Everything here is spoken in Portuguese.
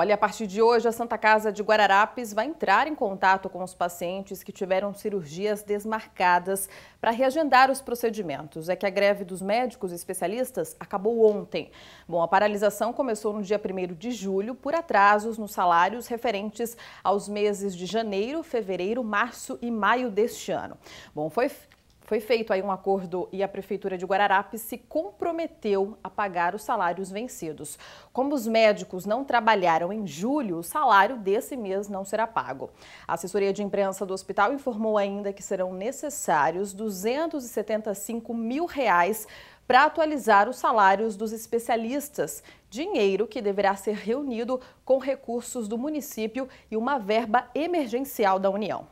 Olha, a partir de hoje, a Santa Casa de Guararapes vai entrar em contato com os pacientes que tiveram cirurgias desmarcadas para reagendar os procedimentos. É que a greve dos médicos especialistas acabou ontem. Bom, a paralisação começou no dia 1 de julho por atrasos nos salários referentes aos meses de janeiro, fevereiro, março e maio deste ano. Bom, foi foi feito aí um acordo e a Prefeitura de Guararapes se comprometeu a pagar os salários vencidos. Como os médicos não trabalharam em julho, o salário desse mês não será pago. A assessoria de imprensa do hospital informou ainda que serão necessários 275 mil reais para atualizar os salários dos especialistas, dinheiro que deverá ser reunido com recursos do município e uma verba emergencial da União.